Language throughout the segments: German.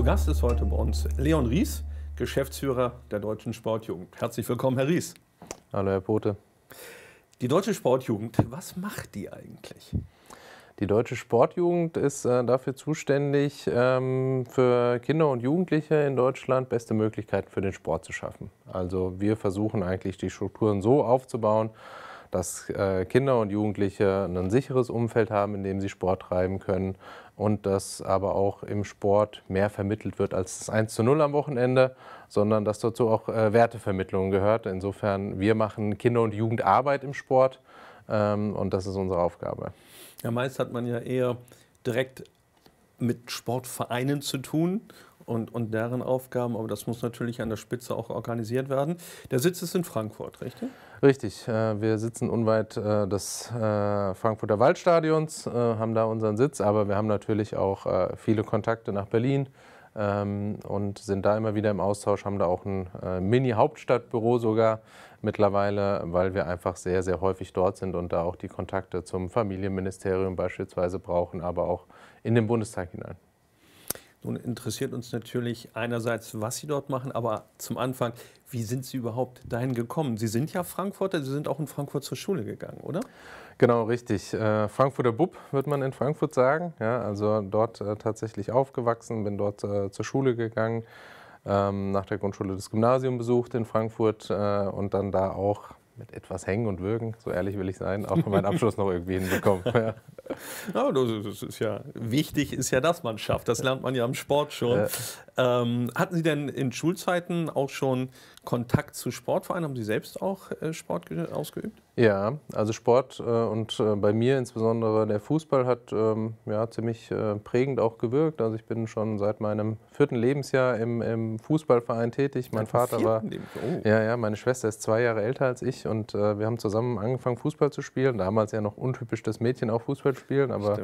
Zu Gast ist heute bei uns Leon Ries, Geschäftsführer der Deutschen Sportjugend. Herzlich willkommen, Herr Ries. Hallo, Herr Pote. Die Deutsche Sportjugend, was macht die eigentlich? Die Deutsche Sportjugend ist äh, dafür zuständig, ähm, für Kinder und Jugendliche in Deutschland beste Möglichkeiten für den Sport zu schaffen. Also wir versuchen eigentlich die Strukturen so aufzubauen, dass äh, Kinder und Jugendliche ein sicheres Umfeld haben, in dem sie Sport treiben können, und dass aber auch im Sport mehr vermittelt wird als das 1 zu 0 am Wochenende, sondern dass dazu auch äh, Wertevermittlung gehört. Insofern, wir machen Kinder- und Jugendarbeit im Sport ähm, und das ist unsere Aufgabe. Ja, meist hat man ja eher direkt mit Sportvereinen zu tun und, und deren Aufgaben, aber das muss natürlich an der Spitze auch organisiert werden. Der Sitz ist in Frankfurt, richtig? Richtig, äh, wir sitzen unweit äh, des äh, Frankfurter Waldstadions, haben da unseren Sitz, aber wir haben natürlich auch viele Kontakte nach Berlin ähm, und sind da immer wieder im Austausch, haben da auch ein Mini-Hauptstadtbüro sogar mittlerweile, weil wir einfach sehr, sehr häufig dort sind und da auch die Kontakte zum Familienministerium beispielsweise brauchen, aber auch in den Bundestag hinein. Nun interessiert uns natürlich einerseits, was Sie dort machen, aber zum Anfang, wie sind Sie überhaupt dahin gekommen? Sie sind ja Frankfurter, Sie sind auch in Frankfurt zur Schule gegangen, oder? Genau, richtig. Äh, Frankfurter Bub wird man in Frankfurt sagen. Ja, also dort äh, tatsächlich aufgewachsen, bin dort äh, zur Schule gegangen, ähm, nach der Grundschule das Gymnasium besucht in Frankfurt äh, und dann da auch mit etwas Hängen und Würgen, so ehrlich will ich sein, auch für meinen Abschluss noch irgendwie hinbekommen. Ja. ja. das ist ja wichtig, ist ja, dass man schafft. Das lernt man ja im Sport schon. Ähm, hatten Sie denn in Schulzeiten auch schon Kontakt zu Sportvereinen? Haben Sie selbst auch äh, Sport ausgeübt? Ja, also Sport äh, und äh, bei mir insbesondere der Fußball hat ähm, ja, ziemlich äh, prägend auch gewirkt. Also ich bin schon seit meinem vierten Lebensjahr im, im Fußballverein tätig. Mein Vater vierten war, oh. ja, ja, meine Schwester ist zwei Jahre älter als ich und äh, wir haben zusammen angefangen Fußball zu spielen. Damals ja noch untypisch, dass Mädchen auch Fußball spielen, aber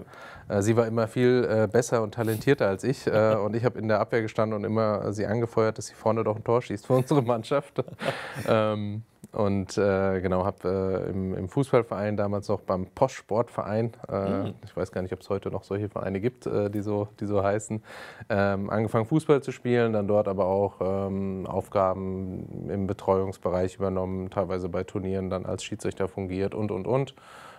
äh, sie war immer viel besser und talentierter als ich und ich habe in der Abwehr gestanden getan und immer sie angefeuert, dass sie vorne doch ein Tor schießt für unsere Mannschaft. ähm, und äh, genau, habe äh, im, im, Fußballverein damals noch beim Posch Sportverein, äh, mhm. ich weiß gar nicht, ob es heute noch solche Vereine gibt, äh, die, so, die so heißen, ähm, angefangen Fußball zu spielen, dann dort aber auch ähm, Aufgaben im Betreuungsbereich übernommen, teilweise bei Turnieren dann als Schiedsrichter fungiert und, und, und.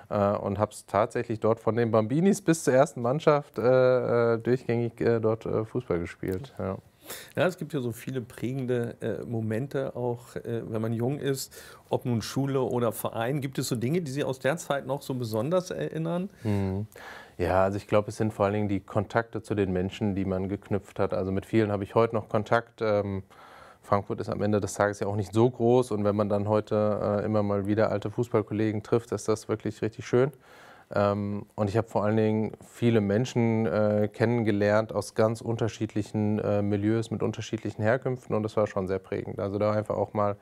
Äh, und habe es tatsächlich dort von den Bambinis bis zur ersten Mannschaft äh, äh, durchgängig dort Fußball gespielt. Ja. Ja, es gibt ja so viele prägende äh, Momente, auch äh, wenn man jung ist, ob nun Schule oder Verein. Gibt es so Dinge, die Sie aus der Zeit noch so besonders erinnern? Mhm. Ja, also ich glaube, es sind vor allen Dingen die Kontakte zu den Menschen, die man geknüpft hat. Also mit vielen habe ich heute noch Kontakt. Ähm, Frankfurt ist am Ende des Tages ja auch nicht so groß und wenn man dann heute äh, immer mal wieder alte Fußballkollegen trifft, ist das wirklich richtig schön. Ähm, und ich habe vor allen Dingen viele Menschen äh, kennengelernt aus ganz unterschiedlichen äh, Milieus mit unterschiedlichen Herkünften und das war schon sehr prägend. Also da einfach auch mal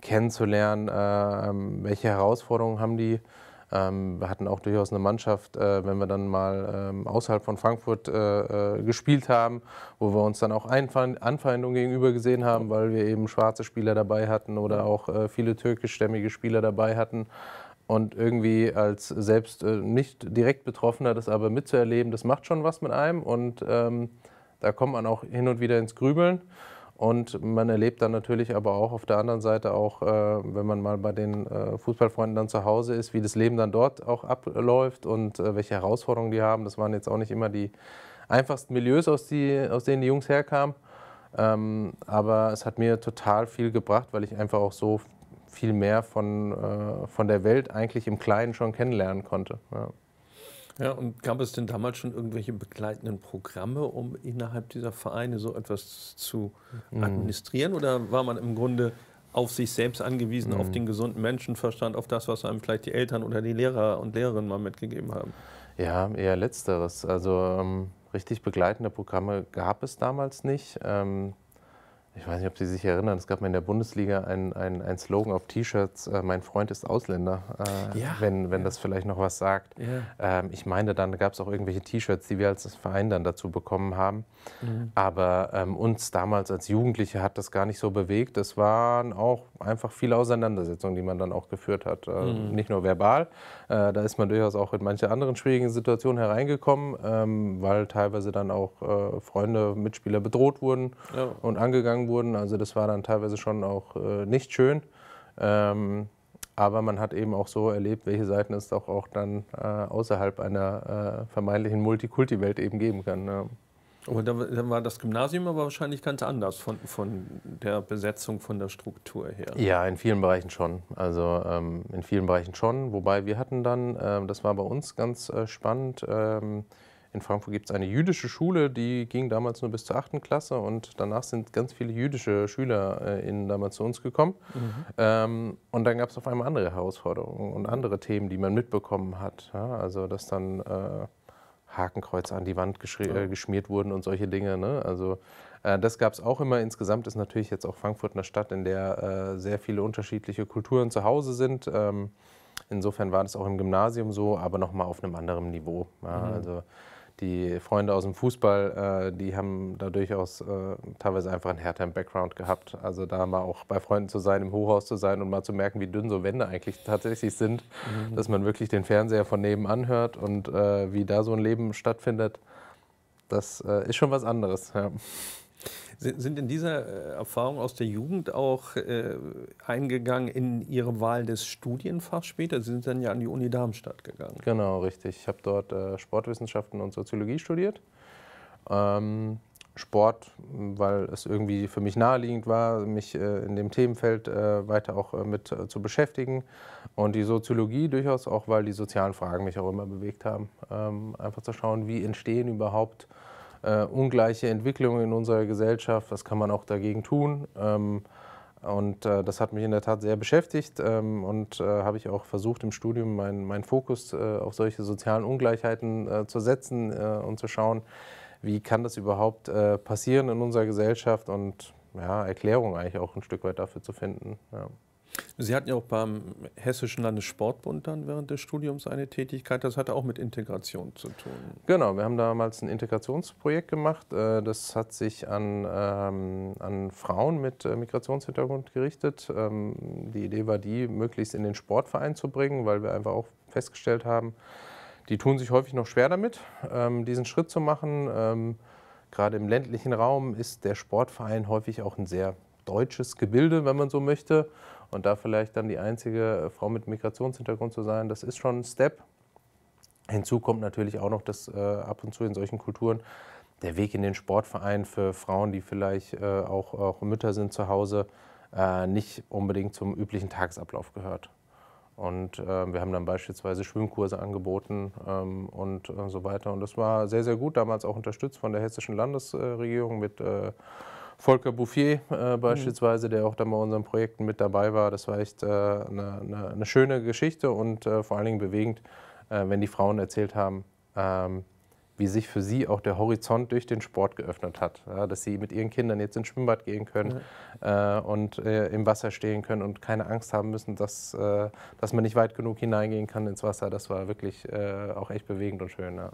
kennenzulernen, äh, ähm, welche Herausforderungen haben die ähm, wir hatten auch durchaus eine Mannschaft, äh, wenn wir dann mal ähm, außerhalb von Frankfurt äh, äh, gespielt haben, wo wir uns dann auch Anfeindungen gegenüber gesehen haben, weil wir eben schwarze Spieler dabei hatten oder auch viele türkischstämmige Spieler dabei hatten. Und irgendwie als selbst nicht direkt Betroffener das aber mitzuerleben, das macht schon was mit einem. Und ähm, da kommt man auch hin und wieder ins Grübeln. Und man erlebt dann natürlich aber auch auf der anderen Seite auch, äh, wenn man mal bei den äh, Fußballfreunden dann zu Hause ist, wie das Leben dann dort auch abläuft und äh, welche Herausforderungen die haben. Das waren jetzt auch nicht immer die einfachsten Milieus, aus, die, aus denen die Jungs herkamen. Ähm, aber es hat mir total viel gebracht, weil ich einfach auch so viel mehr von, äh, von der Welt eigentlich im Kleinen schon kennenlernen konnte. Ja. Ja, und gab es denn damals schon irgendwelche begleitenden Programme, um innerhalb dieser Vereine so etwas zu mhm. administrieren? Mhm. Oder war man im Grunde auf sich selbst angewiesen, mhm. auf den gesunden Menschenverstand, auf das, was einem vielleicht die Eltern oder die Lehrer und Lehrerinnen mal mitgegeben haben? Ja, eher letzteres. Also ähm, richtig begleitende Programme gab es damals nicht. Ähm, ich weiß nicht, ob Sie sich erinnern, es gab mal in der Bundesliga einen ein Slogan auf T-Shirts, äh, mein Freund ist Ausländer, äh, ja. wenn, wenn das vielleicht noch was sagt. Ja. Ähm, ich meine, dann gab es auch irgendwelche T-Shirts, die wir als Verein dann dazu bekommen haben. Mhm. Aber ähm, uns damals als Jugendliche hat das gar nicht so bewegt. Es waren auch einfach viele Auseinandersetzungen, die man dann auch geführt hat. Äh, mhm. Nicht nur verbal, äh, da ist man durchaus auch in manche anderen schwierigen Situationen hereingekommen, ähm, weil teilweise dann auch äh, Freunde, Mitspieler bedroht wurden ja. und angegangen geschlagen wurden. Also das war dann teilweise schon auch äh, nicht schön. Ähm, aber man hat eben auch so erlebt, welche Seiten es auch, auch dann äh, außerhalb einer äh, vermeintlichen Multikulti-Welt eben geben kann. Ja. Aber dann war das Gymnasium aber wahrscheinlich ganz anders von, von der Besetzung, von der Struktur her. Ja, in vielen Bereichen schon. Also ähm, in vielen Bereichen schon. Wobei wir hatten dann, äh, das war bei uns ganz äh, spannend, ähm, in Frankfurt gibt es eine jüdische Schule, die ging damals nur bis zur 8. Klasse und danach sind ganz viele jüdische SchülerInnen äh, damals zu uns gekommen. Mhm. Ähm, und dann gab es auf einmal andere Herausforderungen und andere Themen, die man mitbekommen hat. Ja, also, dass dann äh, Hakenkreuze an die Wand äh, geschmiert wurden und solche Dinge. Ne? Also, äh, das gab es auch immer. Insgesamt ist natürlich jetzt auch Frankfurt eine Stadt, in der äh, sehr viele unterschiedliche Kulturen zu Hause sind. Ähm, insofern war das auch im Gymnasium so, aber nochmal auf einem anderen Niveau. Ja, mhm. Also die Freunde aus dem Fußball, äh, die haben da durchaus äh, teilweise einfach einen härteren Background gehabt. Also da mal auch bei Freunden zu sein, im Hochhaus zu sein und mal zu merken, wie dünn so Wände eigentlich tatsächlich sind, mhm. dass man wirklich den Fernseher von nebenan hört und äh, wie da so ein Leben stattfindet, das äh, ist schon was anderes. Ja. Sind in dieser äh, Erfahrung aus der Jugend auch äh, eingegangen in Ihre Wahl des Studienfachs später? Sie sind dann ja an die Uni Darmstadt gegangen. Genau, richtig. Ich habe dort äh, Sportwissenschaften und Soziologie studiert. Ähm, Sport, weil es irgendwie für mich naheliegend war, mich äh, in dem Themenfeld äh, weiter auch äh, mit zu beschäftigen. Und die Soziologie durchaus auch, weil die sozialen Fragen mich auch immer bewegt haben. Ähm, einfach zu schauen, wie entstehen überhaupt äh, ungleiche Entwicklungen in unserer Gesellschaft, was kann man auch dagegen tun. Ähm, und äh, das hat mich in der Tat sehr beschäftigt ähm, und äh, habe ich auch versucht, im Studium meinen mein Fokus äh, auf solche sozialen Ungleichheiten äh, zu setzen äh, und zu schauen, wie kann das überhaupt passieren in unserer Gesellschaft und ja, Erklärung eigentlich auch ein Stück weit dafür zu finden. Ja. Sie hatten ja auch beim Hessischen Landessportbund dann während des Studiums eine Tätigkeit. Das hatte auch mit Integration zu tun. Genau, wir haben damals ein Integrationsprojekt gemacht. Äh, das hat sich an, ähm, an Frauen mit äh, Migrationshintergrund gerichtet. Ähm, die Idee war die, möglichst in den Sportverein zu bringen, weil wir einfach auch festgestellt haben, die tun sich häufig noch schwer damit, ähm, diesen Schritt zu machen. Gerade im ländlichen Raum ist der Sportverein häufig auch ein sehr deutsches Gebilde, wenn man so möchte. Und da vielleicht dann die einzige äh, Frau mit Migrationshintergrund zu sein, das ist schon ein Step. Hinzu kommt natürlich auch noch, dass äh, ab und zu in solchen Kulturen der Weg in den Sportverein für Frauen, die vielleicht äh, auch, auch, Mütter sind zu Hause, äh, nicht unbedingt zum üblichen Tagesablauf gehört. Und äh, wir haben dann beispielsweise Schwimmkurse angeboten ähm, und äh, so weiter. Und das war sehr, sehr gut, damals auch unterstützt von der hessischen Landesregierung mit Volker Bouffier äh, mhm. beispielsweise, mhm. der auch dann bei unseren Projekten mit dabei war. Das war echt äh, eine äh, ne, ne schöne Geschichte und äh, vor allen Dingen bewegend, äh, wenn die Frauen erzählt haben, ähm, wie sich für sie auch der Horizont durch den Sport geöffnet hat. Ja, dass sie mit ihren Kindern jetzt ins Schwimmbad gehen können mhm. und im Wasser stehen können und keine Angst haben müssen, dass, dass man nicht weit genug hineingehen kann ins Wasser. Das war wirklich auch echt bewegend und schön. Ja.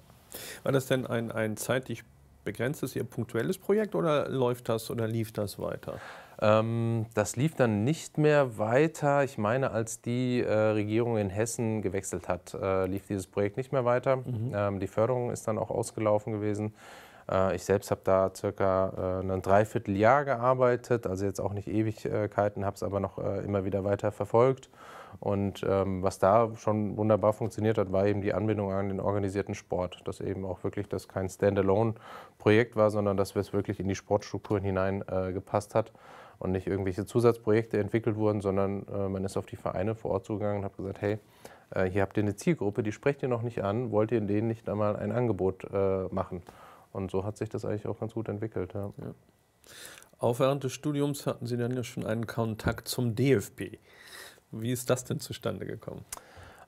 War das denn ein, ein zeitlich begrenzt begrenztes, ihr punktuelles Projekt oder läuft das oder lief das weiter? Ähm, das lief dann nicht mehr weiter. Ich meine, als die äh, Regierung in Hessen gewechselt hat, äh, lief dieses Projekt nicht mehr weiter. Mhm. Ähm, die Förderung ist dann auch ausgelaufen gewesen. Äh, ich selbst habe da circa äh, ein Dreivierteljahr gearbeitet, also jetzt auch nicht Ewigkeiten, habe es aber noch äh, immer wieder weiter verfolgt. Und ähm, was da schon wunderbar funktioniert hat, war eben die Anbindung an den organisierten Sport. Dass eben auch wirklich das kein Standalone-Projekt war, sondern dass es wirklich in die Sportstrukturen hinein äh, gepasst hat und nicht irgendwelche Zusatzprojekte entwickelt wurden, sondern äh, man ist auf die Vereine vor Ort zugegangen und hat gesagt, hey, äh, hier habt ihr eine Zielgruppe, die sprecht ihr noch nicht an, wollt ihr denen nicht einmal ein Angebot äh, machen? Und so hat sich das eigentlich auch ganz gut entwickelt. Ja. Ja. Auch während des Studiums hatten Sie dann ja schon einen Kontakt zum DFB. Wie ist das denn zustande gekommen?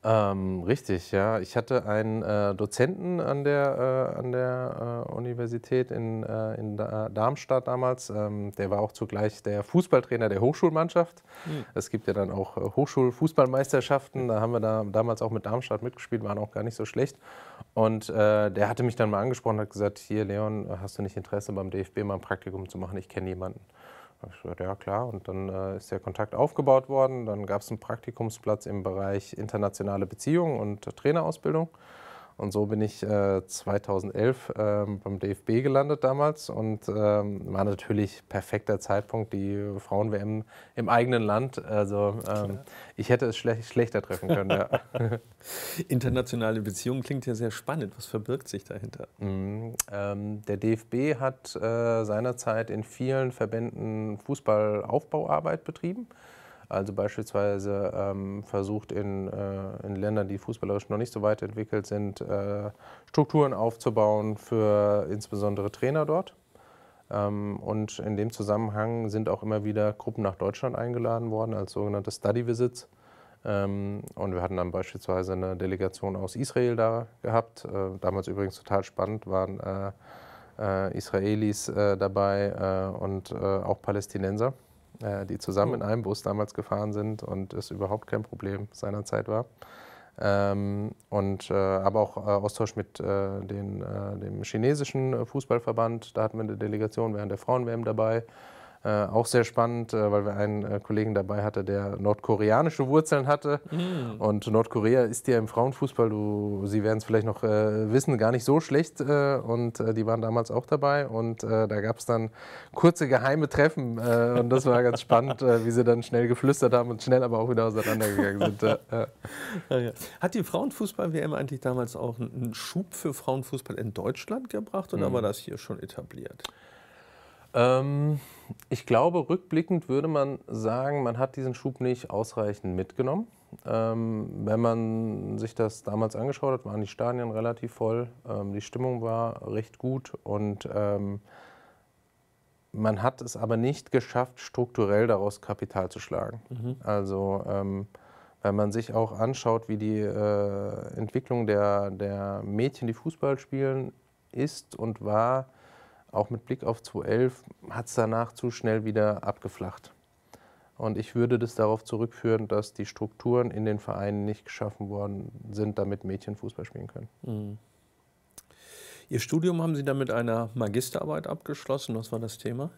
Ähm, richtig, ja. Ich hatte einen äh, Dozenten an der, äh, an der äh, Universität in, äh, in da Darmstadt damals. Ähm, der war auch zugleich der Fußballtrainer der Hochschulmannschaft. Mhm. Es gibt ja dann auch äh, Hochschulfußballmeisterschaften. Da haben wir da damals auch mit Darmstadt mitgespielt, waren auch gar nicht so schlecht. Und äh, der hatte mich dann mal angesprochen und hat gesagt: Hier, Leon, hast du nicht Interesse, beim DFB mal ein Praktikum zu machen? Ich kenne jemanden habe ich gesagt, ja klar. Und dann äh, ist der Kontakt aufgebaut worden. Dann gab es einen Praktikumsplatz im Bereich internationale Beziehungen und Trainerausbildung. Und so bin ich äh, 2011 ähm, beim DFB gelandet damals und ähm, war natürlich perfekter Zeitpunkt, die Frauen-WM im eigenen Land. Also ähm, ich hätte es schle schlechter treffen können. ja. Internationale Beziehungen klingt ja sehr spannend. Was verbirgt sich dahinter? Mhm, ähm, der DFB hat äh, seinerzeit in vielen Verbänden Fußballaufbauarbeit betrieben. Also beispielsweise ähm, versucht in, äh, in Ländern, die fußballerisch noch nicht so weit entwickelt sind, äh, Strukturen aufzubauen für insbesondere Trainer dort. Ähm, und in dem Zusammenhang sind auch immer wieder Gruppen nach Deutschland eingeladen worden als sogenannte Study Visits. Ähm, und wir hatten dann beispielsweise eine Delegation aus Israel da gehabt. Äh, damals übrigens total spannend waren äh, äh, Israelis äh, dabei und auch Palästinenser. Äh, die zusammen in oh. einem Bus damals gefahren sind und es überhaupt kein Problem seinerzeit war. Ähm, und äh, aber auch äh, Austausch mit äh, den, äh, dem chinesischen Fußballverband. Da hatten wir eine Delegation während der Frauen-WM dabei. Äh, auch sehr spannend, äh, weil wir einen äh, Kollegen dabei hatte, der nordkoreanische Wurzeln hatte. Mm. Und Nordkorea ist ja im Frauenfußball, du, Sie werden es vielleicht noch äh, wissen, gar nicht so schlecht. Äh, und äh, die waren damals auch dabei. Und da gab es dann kurze geheime Treffen. und das war ganz spannend, wie sie dann schnell geflüstert haben und schnell aber auch wieder auseinandergegangen sind. ja. Hat die Frauenfußball-WM eigentlich damals auch einen Schub für Frauenfußball in Deutschland gebracht oder mm. war das hier schon etabliert? Ähm ich glaube, rückblickend würde man sagen, man hat diesen Schub nicht ausreichend mitgenommen. Ähm, wenn man sich das damals angeschaut hat, waren die Stadien relativ voll, ähm, die Stimmung war recht gut und ähm, man hat es aber nicht geschafft, strukturell daraus Kapital zu schlagen. Mhm. Also ähm, wenn man sich auch anschaut, wie die äh, Entwicklung der, der Mädchen, die Fußball spielen, ist und war, auch mit Blick auf 2011 hat es danach zu schnell wieder abgeflacht. Und ich würde das darauf zurückführen, dass die Strukturen in den Vereinen nicht geschaffen worden sind, damit Mädchen Fußball spielen können. Mhm. Ihr Studium haben Sie dann mit einer Magisterarbeit abgeschlossen. Was war das Thema?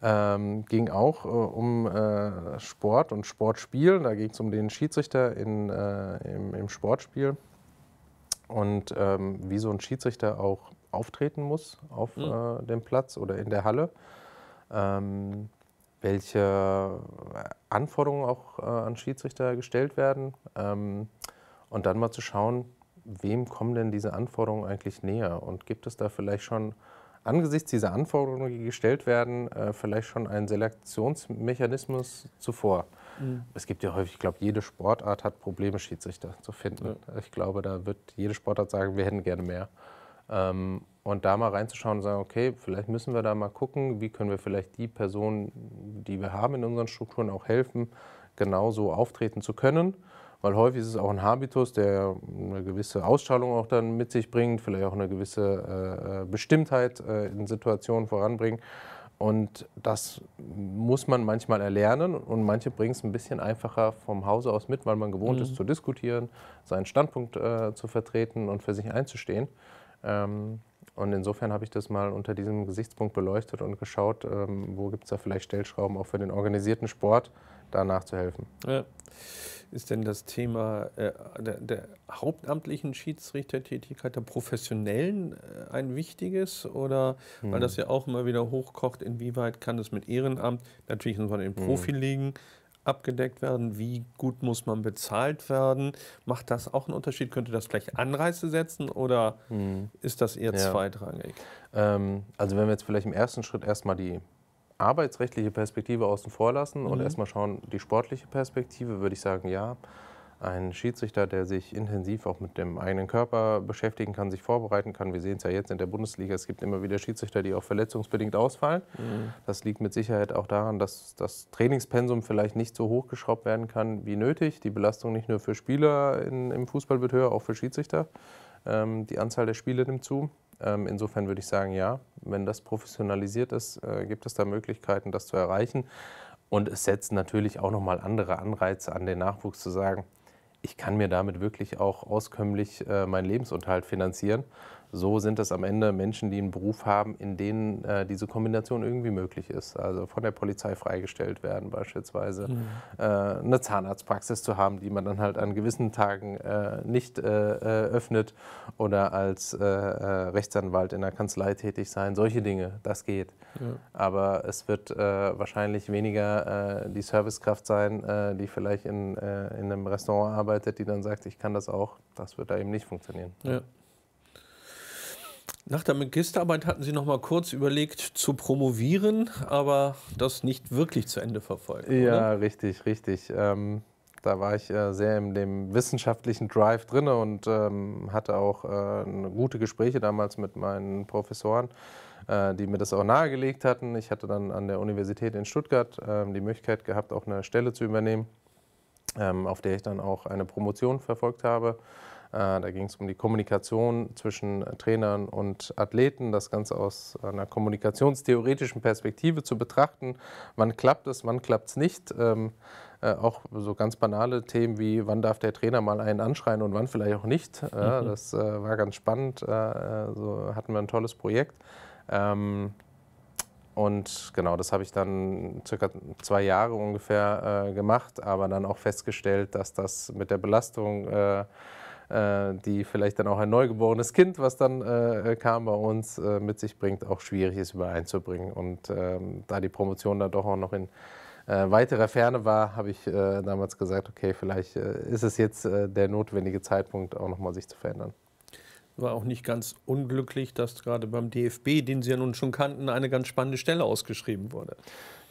Ähm, ging auch äh, um äh, Sport und Sportspiel. Da ging es um den Schiedsrichter in, äh, im, im, Sportspiel und ähm, wie so ein Schiedsrichter auch auftreten muss auf mhm. äh, dem Platz oder in der Halle. Ähm, welche äh, Anforderungen auch äh, an Schiedsrichter gestellt werden ähm, und dann mal zu schauen, wem kommen denn diese Anforderungen eigentlich näher und gibt es da vielleicht schon angesichts dieser Anforderungen, die gestellt werden, äh, vielleicht schon einen Selektionsmechanismus zuvor? Mhm. Es gibt ja häufig, ich glaube, jede Sportart hat Probleme, Schiedsrichter zu finden. Ja. Ich glaube, da wird jede Sportart sagen, wir hätten gerne mehr. Ähm, und da mal reinzuschauen und sagen, okay, vielleicht müssen wir da mal gucken, wie können wir vielleicht die Personen, die wir haben in unseren Strukturen, auch helfen, genauso auftreten zu können. Weil häufig ist es auch ein Habitus, der eine gewisse Ausstrahlung auch dann mit sich bringt, vielleicht auch eine gewisse äh, äh, Bestimmtheit äh, in Situationen voranbringt. Und das muss man manchmal erlernen und manche bringen es ein bisschen einfacher vom Hause aus mit, weil man gewohnt mhm. ist zu diskutieren, seinen Standpunkt äh, zu vertreten und für sich einzustehen. Ähm, und insofern habe ich das mal unter diesem Gesichtspunkt beleuchtet und geschaut, ähm, wo gibt es da vielleicht Stellschrauben auch für den organisierten Sport, da nachzuhelfen. Ja. Ist denn das Thema äh, der, der, hauptamtlichen Schiedsrichtertätigkeit, der professionellen, äh, ein wichtiges? Oder, mhm. weil hm. das ja auch immer wieder hochkocht, inwieweit kann das mit Ehrenamt, natürlich sind in den hm. Profiligen, mhm abgedeckt werden? Wie gut muss man bezahlt werden? Macht das auch einen Unterschied? Könnte das gleich Anreize setzen oder hm. ist das eher ja. zweitrangig? Ähm, also wenn wir jetzt vielleicht im ersten Schritt erstmal die arbeitsrechtliche Perspektive außen vor lassen mhm. und erstmal schauen, die sportliche Perspektive, würde ich sagen, ja ein Schiedsrichter, der sich intensiv auch mit dem eigenen Körper beschäftigen kann, sich vorbereiten kann. Wir sehen es ja jetzt in der Bundesliga, es gibt immer wieder Schiedsrichter, die auch verletzungsbedingt ausfallen. Mhm. Das liegt mit Sicherheit auch daran, dass das Trainingspensum vielleicht nicht so hochgeschraubt werden kann wie nötig. Die Belastung nicht nur für Spieler in, im Fußball wird höher, auch für Schiedsrichter. Ähm, die Anzahl der Spiele nimmt zu. Ähm, insofern würde ich sagen, ja, wenn das professionalisiert ist, äh, gibt es da Möglichkeiten, das zu erreichen. Und es setzt natürlich auch nochmal andere Anreize an den Nachwuchs zu sagen, ich kann mir damit wirklich auch auskömmlich äh, meinen Lebensunterhalt finanzieren so sind es am Ende Menschen, die einen Beruf haben, in denen äh, diese Kombination irgendwie möglich ist. Also von der Polizei freigestellt werden beispielsweise, mhm. äh, eine Zahnarztpraxis zu haben, die man dann halt an gewissen Tagen äh, nicht äh, äh, öffnet oder als äh, Rechtsanwalt in der Kanzlei tätig sein. Solche Dinge, das geht. Ja. Aber es wird wahrscheinlich weniger die Servicekraft sein, die vielleicht in, in einem Restaurant arbeitet, die dann sagt, ich kann das auch. Das wird da eben nicht funktionieren. Ja. Nach der Magisterarbeit hatten Sie noch mal kurz überlegt zu promovieren, aber das nicht wirklich zu Ende verfolgt. Ja, richtig, richtig. Ähm, da war ich äh, sehr in dem wissenschaftlichen Drive drin und ähm, hatte auch äh, gute Gespräche damals mit meinen Professoren, äh, die mir das auch nahegelegt hatten. Ich hatte dann an der Universität in Stuttgart ähm, die Möglichkeit gehabt, auch eine Stelle zu übernehmen, ähm, auf der ich dann auch eine Promotion verfolgt habe äh, da ging es um die Kommunikation zwischen äh, Trainern und Athleten, das Ganze aus äh, einer kommunikationstheoretischen Perspektive zu betrachten. Wann klappt es, wann klappt es nicht? Ähm, auch so ganz banale Themen wie, wann darf der Trainer mal einen anschreien und wann vielleicht auch nicht. Mhm. Das war ganz spannend. so hatten wir ein tolles Projekt. Ähm, und genau, das habe ich dann circa zwei Jahre ungefähr gemacht, aber dann auch festgestellt, dass das mit der Belastung äh, die vielleicht dann auch ein neugeborenes Kind, was dann äh, kam bei uns, äh, mit sich bringt, auch schwierig ist übereinzubringen. Und ähm, da die Promotion dann doch auch noch in äh, weiterer Ferne war, habe ich äh, damals gesagt, okay, vielleicht äh, ist es jetzt der notwendige Zeitpunkt, auch nochmal sich zu verändern. War auch nicht ganz unglücklich, dass gerade beim DFB, den Sie ja nun schon kannten, eine ganz spannende Stelle ausgeschrieben wurde.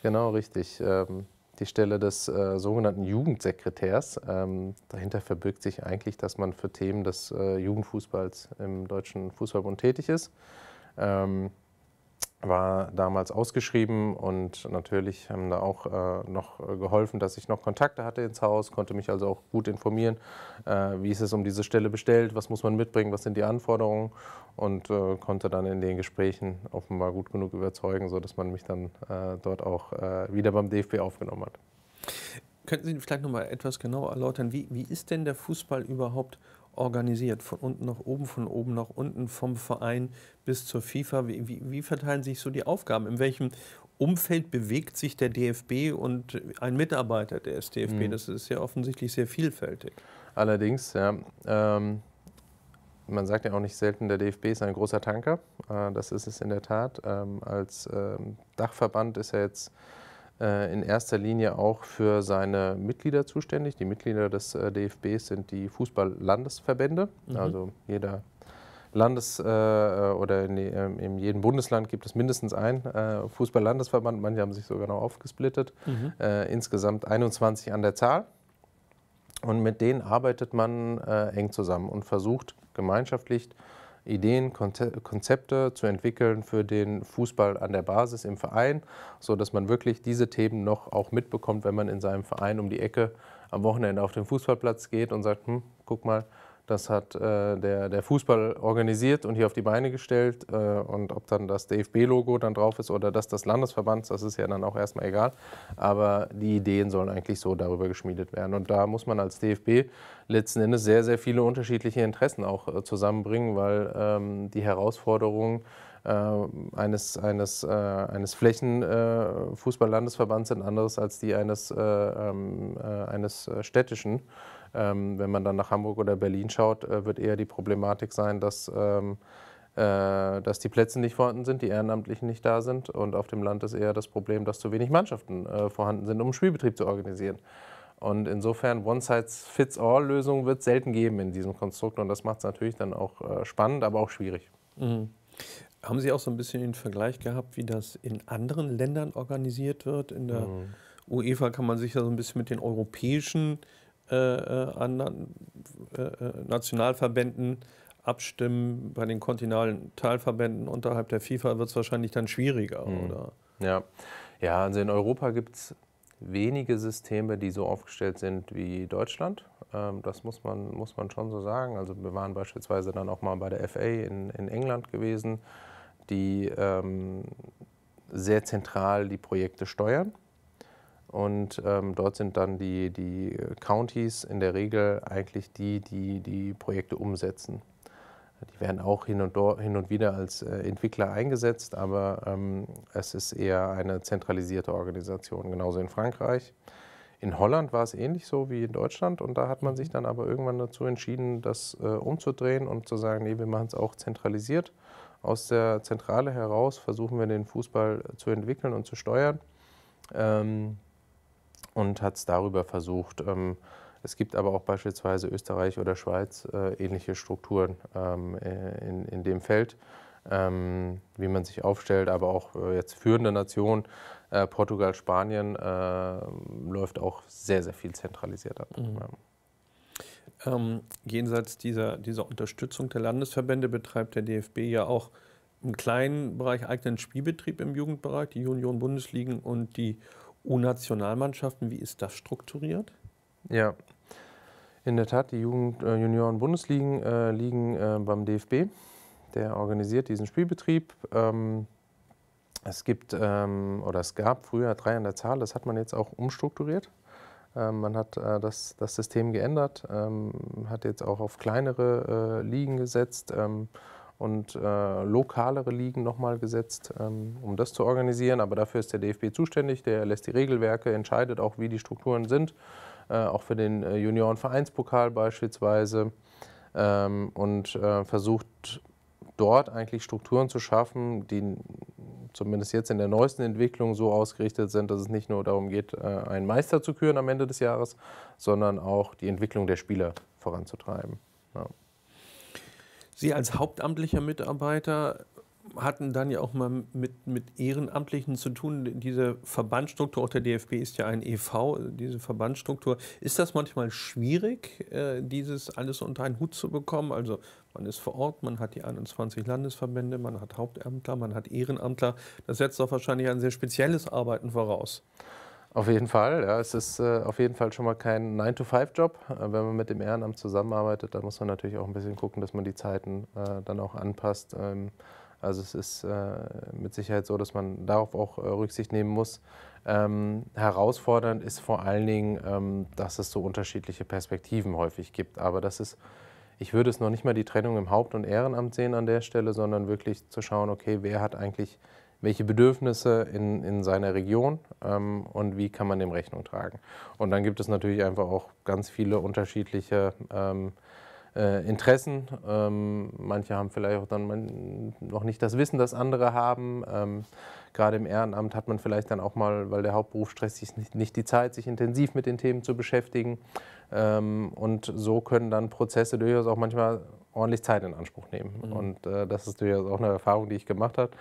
Genau, richtig. Ähm, die Stelle des äh, sogenannten Jugendsekretärs. Ähm, dahinter verbirgt sich eigentlich, dass man für Themen des äh, Jugendfußballs im Deutschen Fußballbund tätig ist. Ähm, war damals ausgeschrieben und natürlich haben da auch äh, noch äh, geholfen, dass ich noch Kontakte hatte ins Haus, konnte mich also auch gut informieren, äh, wie ist es um diese Stelle bestellt, was muss man mitbringen, was sind die Anforderungen und äh, konnte dann in den Gesprächen offenbar gut genug überzeugen, sodass man mich dann äh, dort auch äh, wieder beim DFB aufgenommen hat. Könnten Sie vielleicht noch mal etwas genauer erläutern, wie, wie ist denn der Fußball überhaupt organisiert? Von unten nach oben, von oben nach unten, vom Verein bis zur FIFA. Wie, wie, wie verteilen sich so die Aufgaben? In welchem Umfeld bewegt sich der DFB und ein Mitarbeiter der SDFB? Mhm. Das ist ja offensichtlich sehr vielfältig. Allerdings, ja. Ähm, man sagt ja auch nicht selten, der DFB ist ein großer Tanker. Äh, das ist es in der Tat. Ähm, als ähm, Dachverband ist er jetzt äh, in erster Linie auch für seine Mitglieder zuständig. Die Mitglieder des äh, DFB sind die Fußball-Landesverbände. Mhm. Also jeder Landes- äh, oder in, ähm, in, jedem Bundesland gibt es mindestens einen Fußball-Landesverband. Manche haben sich sogar noch aufgesplittet. Mhm. insgesamt 21 an der Zahl. Und mit denen arbeitet man eng zusammen und versucht gemeinschaftlich äh, Ideen, Konzepte zu entwickeln für den Fußball an der Basis im Verein, sodass man wirklich diese Themen noch auch mitbekommt, wenn man in seinem Verein um die Ecke am Wochenende auf den Fußballplatz geht und sagt, hm, guck mal, das hat äh, der, der, Fußball organisiert und hier auf die Beine gestellt. Äh, und ob dann das DFB-Logo dann drauf ist oder das des Landesverbands, das ist ja dann auch erstmal egal. Aber die Ideen sollen eigentlich so darüber geschmiedet werden. Und da muss man als DFB letzten Endes sehr, sehr viele unterschiedliche Interessen auch äh, zusammenbringen, weil ähm, die Herausforderungen äh, eines, eines, äh, eines Flächenfußball-Landesverbands äh, sind anderes als die eines, ähm, eines städtischen. Ähm, wenn man dann nach Hamburg oder Berlin schaut, äh, wird eher die Problematik sein, dass, ähm, äh, dass die Plätze nicht vorhanden sind, die Ehrenamtlichen nicht da sind. Und auf dem Land ist eher das Problem, dass zu wenig Mannschaften äh, vorhanden sind, um einen Spielbetrieb zu organisieren. Und insofern One-Size-Fits-All-Lösungen wird es selten geben in diesem Konstrukt. Und das macht es natürlich dann auch spannend, aber auch schwierig. Mhm. Haben Sie auch so ein bisschen den Vergleich gehabt, wie das in anderen Ländern organisiert wird? In der mhm. UEFA kann man sich ja so ein bisschen mit den europäischen äh, äh, an äh, äh, Nationalverbänden abstimmen. Bei den kontinentalen Teilverbänden unterhalb der FIFA wird es wahrscheinlich dann schwieriger, mhm. oder? Ja. ja, also in Europa gibt es wenige Systeme, die so aufgestellt sind wie Deutschland. Ähm, das muss man, muss man schon so sagen. Also wir waren beispielsweise dann auch mal bei der FA in, in England gewesen, die ähm, sehr zentral die Projekte steuern. Und ähm, dort sind dann die, die Counties in der Regel eigentlich die, die die Projekte umsetzen. Die werden auch hin und, dort, hin und wieder als äh, Entwickler eingesetzt, aber ähm, es ist eher eine zentralisierte Organisation, genauso in Frankreich. In Holland war es ähnlich so wie in Deutschland und da hat man sich mhm. dann aber irgendwann dazu entschieden, das äh, umzudrehen und zu sagen, nee, wir machen es auch zentralisiert. Aus der Zentrale heraus versuchen wir den Fußball zu entwickeln und zu steuern. Ähm, und hat es darüber versucht. Ähm, es gibt aber auch beispielsweise Österreich oder Schweiz äh, ähnliche Strukturen ähm, äh, in, in dem Feld, ähm, wie man sich aufstellt, aber auch äh, jetzt führende Nationen, Portugal, Spanien, läuft auch sehr, sehr viel zentralisiert ab. Mhm. Ähm, jenseits dieser, dieser Unterstützung der Landesverbände betreibt der DFB ja auch einen kleinen Bereich eigenen Spielbetrieb im Jugendbereich, die Union Bundesligen und die U-Nationalmannschaften, wie ist das strukturiert? Ja, in der Tat, die Jugend-, äh, Junioren-Bundesligen äh, liegen äh, beim DFB. Der organisiert diesen Spielbetrieb. Ähm, es gibt ähm, oder es gab früher drei an der Zahl, das hat man jetzt auch umstrukturiert. Ähm, man hat äh, das, das System geändert, ähm, hat jetzt auch auf kleinere äh, Ligen gesetzt ähm, und äh, lokalere Ligen nochmal gesetzt, ähm, um das zu organisieren. Aber dafür ist der DFB zuständig, der lässt die Regelwerke, entscheidet auch, wie die Strukturen sind, äh, auch für den äh, Juniorenvereinspokal beispielsweise ähm, und äh, versucht dort eigentlich Strukturen zu schaffen, die zumindest jetzt in der neuesten Entwicklung so ausgerichtet sind, dass es nicht nur darum geht, äh, einen Meister zu küren am Ende des Jahres, sondern auch die Entwicklung der Spieler voranzutreiben. Ja. Sie als hauptamtlicher Mitarbeiter hatten dann ja auch mal mit, mit Ehrenamtlichen zu tun. Diese Verbandsstruktur, auch der DFB ist ja ein EV, diese Verbandsstruktur. Ist das manchmal schwierig, äh, dieses alles unter einen Hut zu bekommen? Also man ist vor Ort, man hat die 21 Landesverbände, man hat Hauptamtler, man hat Ehrenamtler. Das setzt doch wahrscheinlich ein sehr spezielles Arbeiten voraus. Auf jeden Fall. Ja, es ist äh, auf jeden Fall schon mal kein 9-to-5-Job. Äh, wenn man mit dem Ehrenamt zusammenarbeitet, da muss man natürlich auch ein bisschen gucken, dass man die Zeiten äh, dann auch anpasst. Ähm, also es ist äh, mit Sicherheit so, dass man darauf auch äh, Rücksicht nehmen muss. Ähm, herausfordernd ist vor allen Dingen, ähm, dass es so unterschiedliche Perspektiven häufig gibt. Aber das ist, ich würde es noch nicht mal die Trennung im Haupt- und Ehrenamt sehen an der Stelle, sondern wirklich zu schauen, okay, wer hat eigentlich welche Bedürfnisse in, in seiner Region ähm, und wie kann man dem Rechnung tragen. Und dann gibt es natürlich einfach auch ganz viele unterschiedliche ähm, äh, Interessen. Ähm, manche haben vielleicht auch dann noch nicht das Wissen, das andere haben. Ähm, gerade im Ehrenamt hat man vielleicht dann auch mal, weil der Hauptberuf stresst sich nicht, nicht die Zeit, sich intensiv mit den Themen zu beschäftigen. Ähm, und so können dann Prozesse durchaus auch manchmal ordentlich Zeit in Anspruch nehmen. Mhm. Und äh, das ist durchaus auch eine Erfahrung, die ich gemacht habe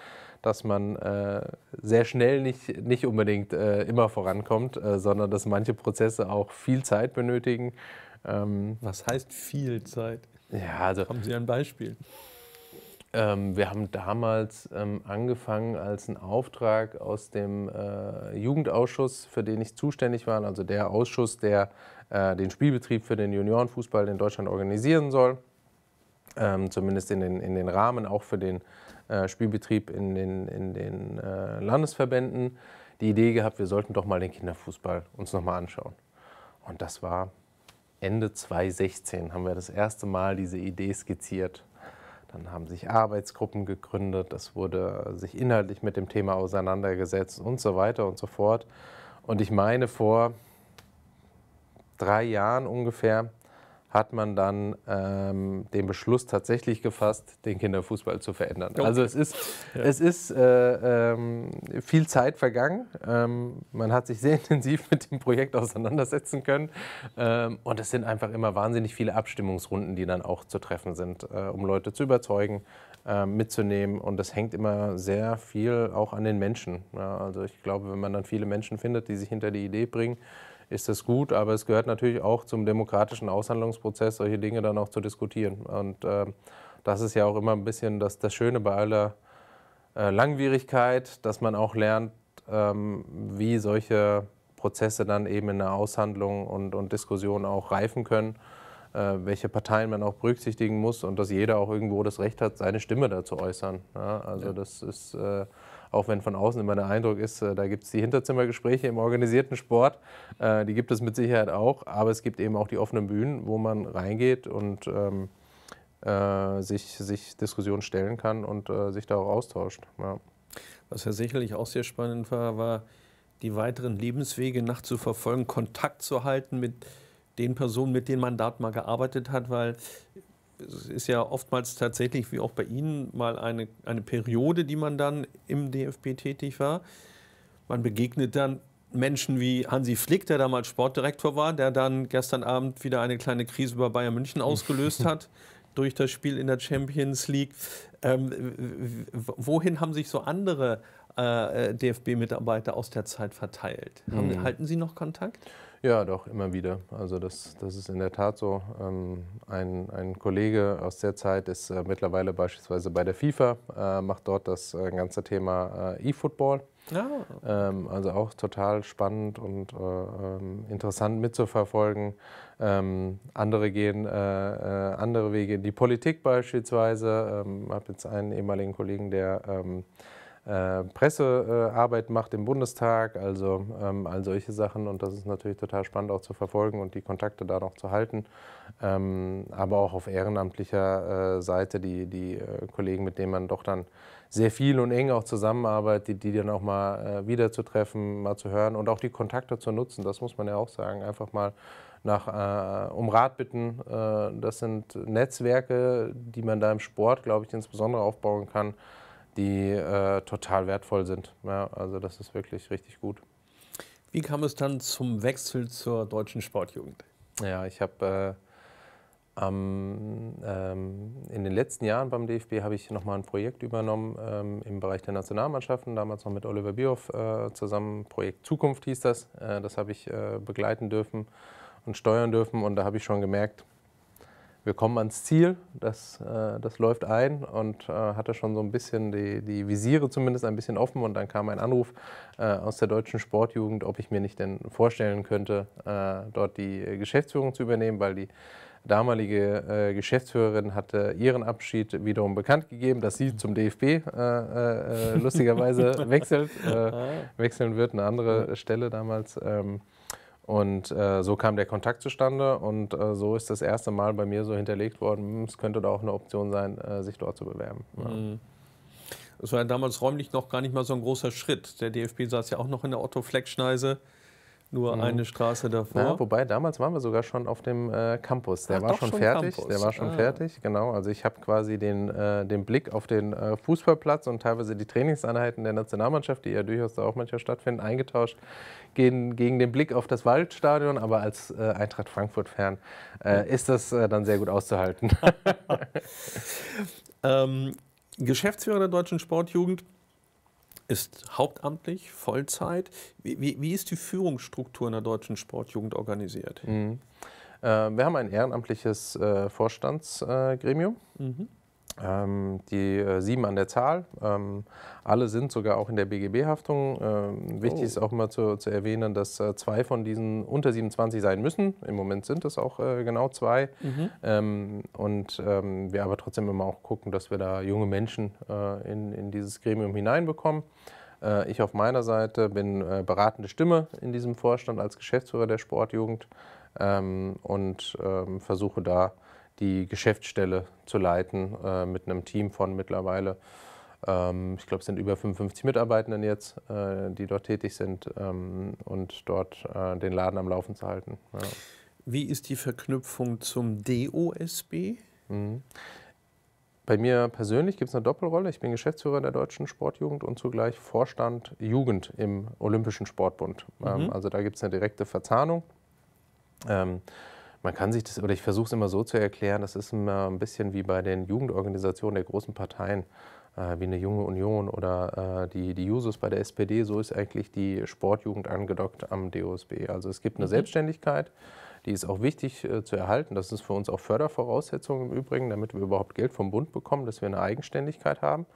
dass man äh, sehr schnell nicht, nicht unbedingt äh, immer vorankommt, äh, sondern dass manche Prozesse auch viel Zeit benötigen. Ähm, Was heißt viel Zeit? Ja, also, Haben Sie ein Beispiel? Ähm, wir haben damals ähm, angefangen als ein Auftrag aus dem äh, Jugendausschuss, für den ich zuständig war, also der Ausschuss, der äh, den Spielbetrieb für den Juniorenfußball in Deutschland organisieren soll, ähm, zumindest in den, in den Rahmen auch für den äh, Spielbetrieb in den, in den äh, Landesverbänden die Idee gehabt, wir sollten doch mal den Kinderfußball uns nochmal anschauen. Und das war Ende 2016, haben wir das erste Mal diese Idee skizziert. Dann haben sich Arbeitsgruppen gegründet, das wurde sich inhaltlich mit dem Thema auseinandergesetzt und so weiter und so fort. Und ich meine, vor drei Jahren ungefähr hat man dann ähm, den Beschluss tatsächlich gefasst, den Kinderfußball zu verändern. Okay. Also es ist, ja. es ist äh, ähm, viel Zeit vergangen. Ähm, man hat sich sehr intensiv mit dem Projekt auseinandersetzen können. Ähm, und es sind einfach immer wahnsinnig viele Abstimmungsrunden, die dann auch zu treffen sind, äh, um Leute zu überzeugen, äh, mitzunehmen. Und das hängt immer sehr viel auch an den Menschen. Ja, also ich glaube, wenn man dann viele Menschen findet, die sich hinter die Idee bringen, ist das gut, aber es gehört natürlich auch zum demokratischen Aushandlungsprozess, solche Dinge dann auch zu diskutieren. Und äh, das ist ja auch immer ein bisschen das, das Schöne bei aller äh, Langwierigkeit, dass man auch lernt, ähm, wie solche Prozesse dann eben in der Aushandlung und, und Diskussion auch reifen können, äh, welche Parteien man auch berücksichtigen muss und dass jeder auch irgendwo das Recht hat, seine Stimme dazu äußern. Ja, also ja. das ist äh, auch wenn von außen immer der Eindruck ist, äh, da gibt es die Hinterzimmergespräche im organisierten Sport, äh, die gibt es mit Sicherheit auch, aber es gibt eben auch die offenen Bühnen, wo man reingeht und ähm, äh, sich, sich Diskussionen stellen kann und äh, sich da auch austauscht. Ja. Was ja sicherlich auch sehr spannend war, war die weiteren Lebenswege nachzuverfolgen, Kontakt zu halten mit den Personen, mit denen man dort mal gearbeitet hat, weil es ist ja oftmals tatsächlich, wie auch bei Ihnen, mal eine, eine Periode, die man dann im DFB tätig war. Man begegnet dann Menschen wie Hansi Flick, der damals Sportdirektor war, der dann gestern Abend wieder eine kleine Krise bei Bayern München ausgelöst hat durch das Spiel in der Champions League. Ähm, wohin haben sich so andere äh, äh DFB-Mitarbeiter aus der Zeit verteilt? Haben, mhm. Halten Sie noch Kontakt? Ja, doch, immer wieder. Also das, das ist in der Tat so. Ähm, ein, ein Kollege aus der Zeit ist äh, mittlerweile beispielsweise bei der FIFA, äh, macht dort das äh, ganze Thema E-Football. Ah. Ähm, also auch total spannend und ähm, interessant mitzuverfolgen. andere gehen andere Wege in die Politik beispielsweise. Ich habe jetzt einen ehemaligen Kollegen, der äh, Pressearbeit macht im Bundestag, also ähm, all solche Sachen. Und das ist natürlich total spannend auch zu verfolgen und die Kontakte da noch zu halten. Ähm, aber auch auf ehrenamtlicher äh, Seite die, die äh, Kollegen, mit denen man doch dann sehr viel und eng auch zusammenarbeitet, die, die dann auch mal äh, wiederzutreffen, mal zu hören und auch die Kontakte zu nutzen. Das muss man ja auch sagen. Einfach mal nach, äh, um Rat bitten. Äh, das sind Netzwerke, die man da im Sport, glaube ich, insbesondere aufbauen kann die äh, total wertvoll sind. Ja, also das ist wirklich richtig gut. Wie kam es dann zum Wechsel zur deutschen Sportjugend? Ja, ich habe äh, ähm, in den letzten Jahren beim DFB habe ich nochmal ein Projekt übernommen ähm, im Bereich der Nationalmannschaften, damals noch mit Oliver Bierhoff äh, zusammen. Projekt Zukunft hieß das. Äh, das habe ich äh, begleiten dürfen und steuern dürfen und da habe ich schon gemerkt, wir kommen ans Ziel, das, äh, das läuft ein und äh, hatte schon so ein bisschen die, die Visiere zumindest ein bisschen offen und dann kam ein Anruf äh, aus der deutschen Sportjugend, ob ich mir nicht denn vorstellen könnte, äh, dort die Geschäftsführung zu übernehmen, weil die damalige äh, Geschäftsführerin hatte ihren Abschied wiederum bekannt gegeben, dass sie zum DFB äh, lustigerweise wechselt, ah. wechseln wird, eine andere Stelle damals. Ähm, und äh, so kam der Kontakt zustande und äh, so ist das erste Mal bei mir so hinterlegt worden, hm, es könnte da auch eine Option sein, äh, sich dort zu bewerben. Ja. Mhm. Das war ja damals räumlich noch gar nicht mal so ein großer Schritt. Der DFB saß ja auch noch in der Otto-Fleck-Schneise nur mhm. eine Straße davor. Ja, wobei damals waren wir sogar schon auf dem äh, Campus. Der Ach, war schon, schon fertig. Campus. Der war schon ah. fertig, genau. Also ich habe quasi den, äh, den Blick auf den äh, Fußballplatz und teilweise die Trainingseinheiten der Nationalmannschaft, die ja durchaus da auch manchmal stattfinden, eingetauscht gegen, gegen den Blick auf das Waldstadion. Aber als äh, Eintracht Frankfurt-Fan äh, mhm. ist das äh, dann sehr gut auszuhalten. ähm, Geschäftsführer der deutschen Sportjugend ist hauptamtlich, Vollzeit. Wie, wie, wie ist die Führungsstruktur in der deutschen Sportjugend organisiert? Mhm. Äh, wir haben ein ehrenamtliches äh, Vorstandsgremium. Äh, mhm. Ähm, die äh, sieben an der Zahl. Ähm, alle sind sogar auch in der BGB-Haftung. Ähm, wichtig oh. ist auch immer zu, zu erwähnen, dass äh, zwei von diesen unter 27 sein müssen. Im Moment sind es auch äh, genau zwei. Mhm. Ähm, und ähm, wir aber trotzdem immer auch gucken, dass wir da junge Menschen äh, in, in dieses Gremium hineinbekommen. Äh, ich auf meiner Seite bin äh, beratende Stimme in diesem Vorstand als Geschäftsführer der Sportjugend ähm, und versuche da die Geschäftsstelle zu leiten äh, mit einem Team von mittlerweile, ähm, ich glaube, es sind über 55 Mitarbeitenden jetzt, äh, die dort tätig sind ähm, und dort äh, den Laden am Laufen zu halten. Ja. Wie ist die Verknüpfung zum DOSB? Mhm. Bei mir persönlich gibt es eine Doppelrolle. Ich bin Geschäftsführer der Deutschen Sportjugend und zugleich Vorstand Jugend im Olympischen Sportbund. Ähm, mhm. also da gibt es eine direkte Verzahnung. Ähm, man kann sich das, oder ich versuche es immer so zu erklären, das ist immer ein bisschen wie bei den Jugendorganisationen der großen Parteien, äh, wie eine Junge Union oder äh, die, die Jusos bei der SPD, so ist eigentlich die Sportjugend angedockt am DOSB. Also es gibt eine mhm. Selbstständigkeit, die ist auch wichtig äh, zu erhalten. Das ist für uns auch Fördervoraussetzung im Übrigen, damit wir überhaupt Geld vom Bund bekommen, dass wir eine Eigenständigkeit haben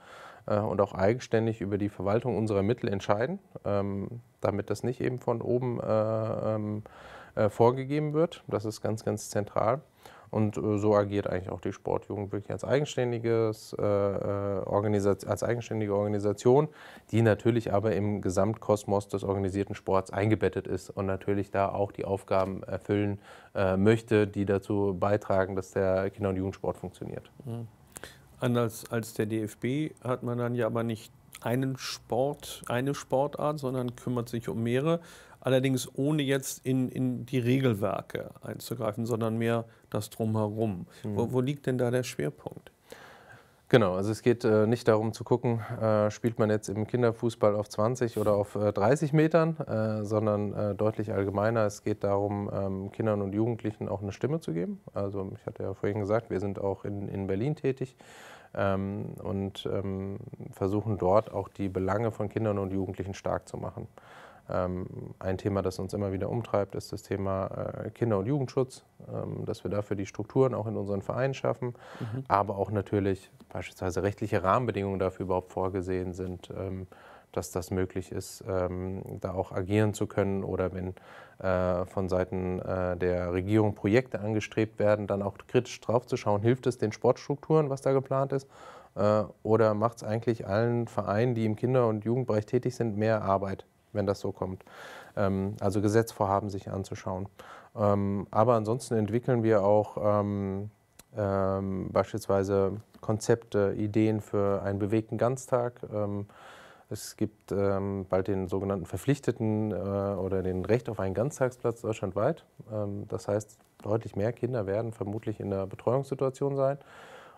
äh, und auch eigenständig über die Verwaltung unserer Mittel entscheiden, ähm, damit das nicht eben von oben... Äh, ähm, äh, vorgegeben wird. Das ist ganz, ganz zentral. Und äh, so agiert eigentlich auch die Sportjugend wirklich als, eigenständiges, äh, äh als eigenständige Organisation, die natürlich aber im Gesamtkosmos des organisierten Sports eingebettet ist und natürlich da auch die Aufgaben erfüllen äh, möchte, die dazu beitragen, dass der Kinder- und Jugendsport funktioniert. Mhm. Anders als der DFB hat man dann ja aber nicht einen Sport, eine Sportart, sondern kümmert sich um mehrere allerdings ohne jetzt in, in die Regelwerke einzugreifen, sondern mehr das Drumherum. Mhm. Wo, wo, liegt denn da der Schwerpunkt? Genau, also es geht äh, nicht darum zu gucken, äh, spielt man jetzt im Kinderfußball auf 20 oder auf äh, 30 Metern, äh, sondern äh, deutlich allgemeiner. Es geht darum, ähm, Kindern und Jugendlichen auch eine Stimme zu geben. Also ich hatte ja vorhin gesagt, wir sind auch in, in Berlin tätig. Ähm, und ähm, versuchen dort auch die Belange von Kindern und Jugendlichen stark zu machen. Ähm, ein Thema, das uns immer wieder umtreibt, ist das Thema äh, Kinder- und Jugendschutz, ähm, dass wir dafür die Strukturen auch in unseren Vereinen schaffen, mhm. aber auch natürlich beispielsweise rechtliche Rahmenbedingungen dafür überhaupt vorgesehen sind, ähm, dass das möglich ist, da auch agieren zu können oder wenn äh, von Seiten äh, der Regierung Projekte angestrebt werden, dann auch kritisch drauf zu schauen, hilft es den Sportstrukturen, was da geplant ist, oder macht es eigentlich allen Vereinen, die im Kinder- und Jugendbereich tätig sind, mehr Arbeit? wenn das so kommt. Ähm, also Gesetzvorhaben sich anzuschauen. Ähm, aber ansonsten entwickeln wir auch ähm, beispielsweise Konzepte, Ideen für einen bewegten Ganztag. Es gibt ähm, bald den sogenannten Verpflichteten äh, oder den Recht auf einen Ganztagsplatz deutschlandweit. Ähm, das heißt, deutlich mehr Kinder werden vermutlich in der Betreuungssituation sein.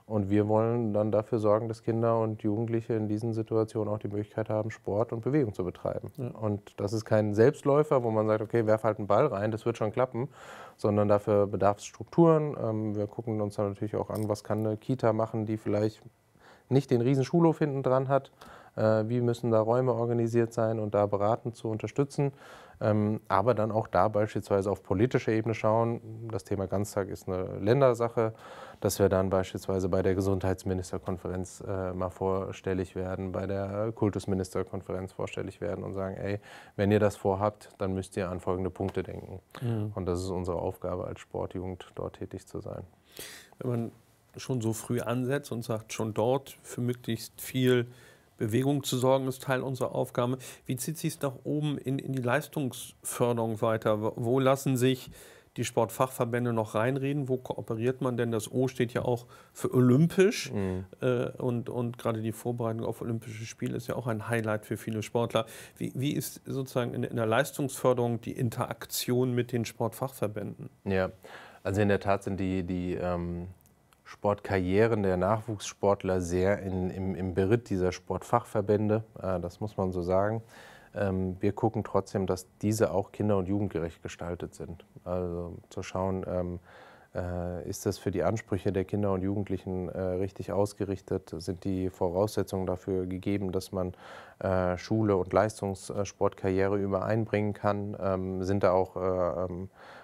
Und wir wollen dann dafür sorgen, dass Kinder und Jugendliche in diesen Situationen auch die Möglichkeit haben, Sport und Bewegung zu betreiben. Ja. Und das ist kein Selbstläufer, wo man sagt, okay, werf halt einen Ball rein, das wird schon klappen, sondern dafür bedarf es Strukturen. Ähm, wir gucken uns dann natürlich auch an, was kann eine Kita machen, die vielleicht nicht den riesen Schulhof hinten dran hat. Äh, wie müssen da Räume organisiert sein und da beratend zu unterstützen. Ähm, aber dann auch da beispielsweise auf politischer Ebene schauen. Das Thema Ganztag ist eine Ländersache, dass wir dann beispielsweise bei der Gesundheitsministerkonferenz äh, mal vorstellig werden, bei der Kultusministerkonferenz vorstellig werden und sagen, ey, wenn ihr das vorhabt, dann müsst ihr an folgende Punkte denken. Ja. Und das ist unsere Aufgabe als Sportjugend, dort tätig zu sein. Wenn man schon so früh ansetzt und sagt, schon dort für möglichst viel Bewegung zu sorgen, ist Teil unserer Aufgabe. Wie zieht sich es nach oben in, in die Leistungsförderung weiter? Wo lassen sich die Sportfachverbände noch reinreden? Wo kooperiert man denn? Das O steht ja auch für olympisch. Mhm. Äh, und, und gerade die Vorbereitung auf Olympische Spiele ist ja auch ein Highlight für viele Sportler. Wie, wie ist sozusagen in, in der Leistungsförderung die Interaktion mit den Sportfachverbänden? Ja, also in der Tat sind die, die ähm Sportkarrieren der Nachwuchssportler sehr in, im, im Beritt dieser Sportfachverbände. Äh, das muss man so sagen. Ähm, wir gucken trotzdem, dass diese auch kinder- und jugendgerecht gestaltet sind. Also zu schauen, ähm, äh, ist das für die Ansprüche der Kinder und Jugendlichen äh, richtig ausgerichtet? Sind die Voraussetzungen dafür gegeben, dass man Schule und Leistungssportkarriere übereinbringen kann? Ähm, sind da auch